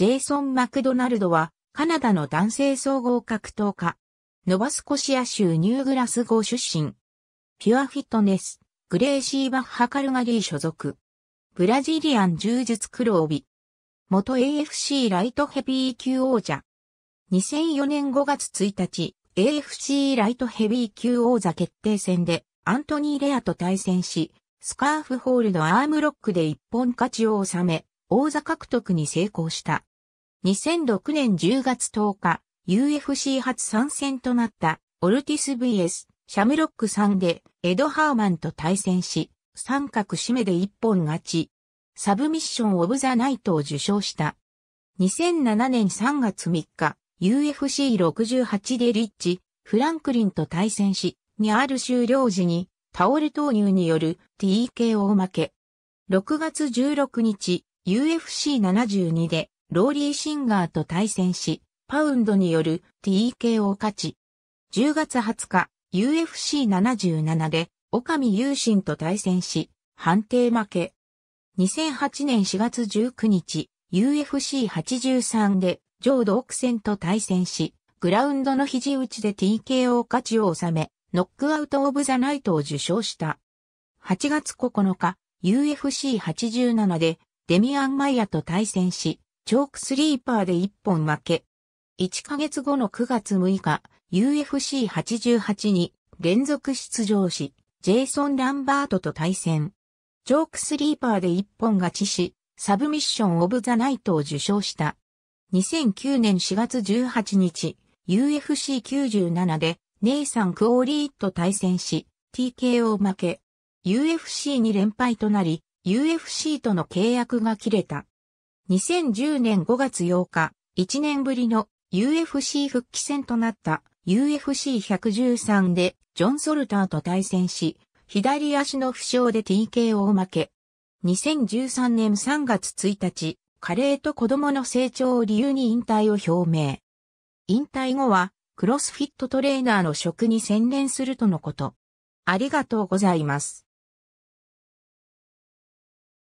ジェイソン・マクドナルドは、カナダの男性総合格闘家。ノバスコシア州ニューグラス号出身。ピュアフィットネス、グレーシー・バッハ・カルガリー所属。ブラジリアン柔術黒帯。元 AFC ライトヘビー級王者。2004年5月1日、AFC ライトヘビー級王座決定戦で、アントニー・レアと対戦し、スカーフホールのアームロックで一本勝ちを収め、王座獲得に成功した。2006年10月10日、UFC 初参戦となったオルティス VS シャムロック3でエド・ハーマンと対戦し、三角締めで一本勝ち。サブミッション・オブ・ザ・ナイトを受賞した。2007年3月3日、UFC68 でリッチ、フランクリンと対戦し、にある終了時にタオル投入による TKO 負け。6月16日、UFC72 でローリー・シンガーと対戦し、パウンドによる TK を勝ち、10月20日、UFC77 で、オカミ・ユーシンと対戦し、判定負け。2008年4月19日、UFC83 で、ジョード・オクセンと対戦し、グラウンドの肘打ちで TKO 勝ちを収め、ノックアウト・オブ・ザ・ナイトを受賞した。8月9日、UFC87 で、デミアン・マイヤと対戦し、チョークスリーパーで1本負け。1ヶ月後の9月6日、UFC88 に連続出場し、ジェイソン・ランバートと対戦。チョークスリーパーで1本勝ちし、サブミッション・オブ・ザ・ナイトを受賞した。2009年4月18日、UFC97 でネイサン・クオーリーと対戦し、TKO 負け。UFC に連敗となり、UFC との契約が切れた。2010年5月8日、1年ぶりの UFC 復帰戦となった UFC113 でジョン・ソルターと対戦し、左足の負傷で TKO を負け。2013年3月1日、加齢と子供の成長を理由に引退を表明。引退後は、クロスフィットトレーナーの職に専念するとのこと。ありがとうございます。